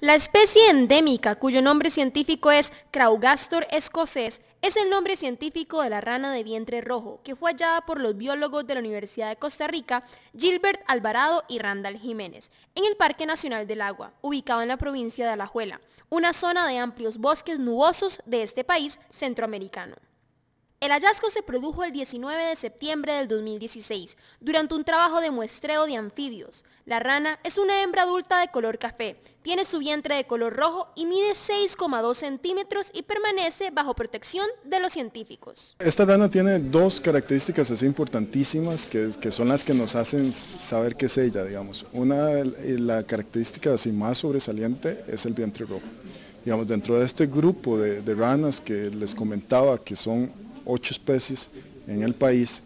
La especie endémica, cuyo nombre científico es Craugastor escocés, es el nombre científico de la rana de vientre rojo, que fue hallada por los biólogos de la Universidad de Costa Rica, Gilbert Alvarado y Randall Jiménez, en el Parque Nacional del Agua, ubicado en la provincia de Alajuela, una zona de amplios bosques nubosos de este país centroamericano. El hallazgo se produjo el 19 de septiembre del 2016, durante un trabajo de muestreo de anfibios. La rana es una hembra adulta de color café, tiene su vientre de color rojo y mide 6,2 centímetros y permanece bajo protección de los científicos. Esta rana tiene dos características así importantísimas que, son las que nos hacen saber qué es ella, digamos. Una, la característica así más sobresaliente es el vientre rojo. Digamos, dentro de este grupo de ranas que les comentaba que son ocho especies en el país,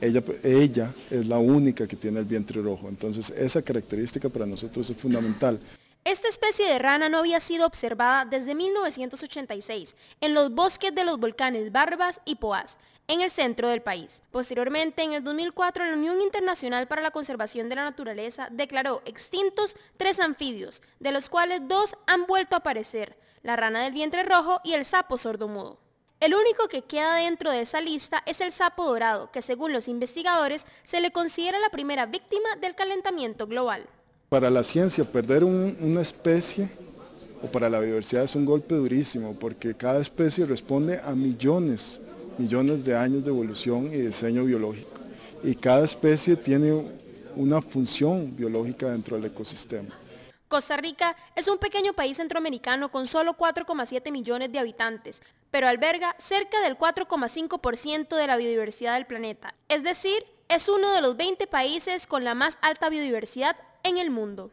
ella, ella es la única que tiene el vientre rojo. Entonces esa característica para nosotros es fundamental. Esta especie de rana no había sido observada desde 1986 en los bosques de los volcanes Barbas y Poás, en el centro del país. Posteriormente, en el 2004, la Unión Internacional para la Conservación de la Naturaleza declaró extintos tres anfibios, de los cuales dos han vuelto a aparecer, la rana del vientre rojo y el sapo sordomudo. El único que queda dentro de esa lista es el sapo dorado, que según los investigadores se le considera la primera víctima del calentamiento global. Para la ciencia perder una especie o para la biodiversidad es un golpe durísimo porque cada especie responde a millones, millones de años de evolución y diseño biológico y cada especie tiene una función biológica dentro del ecosistema. Costa Rica es un pequeño país centroamericano con solo 4,7 millones de habitantes, pero alberga cerca del 4,5% de la biodiversidad del planeta. Es decir, es uno de los 20 países con la más alta biodiversidad en el mundo.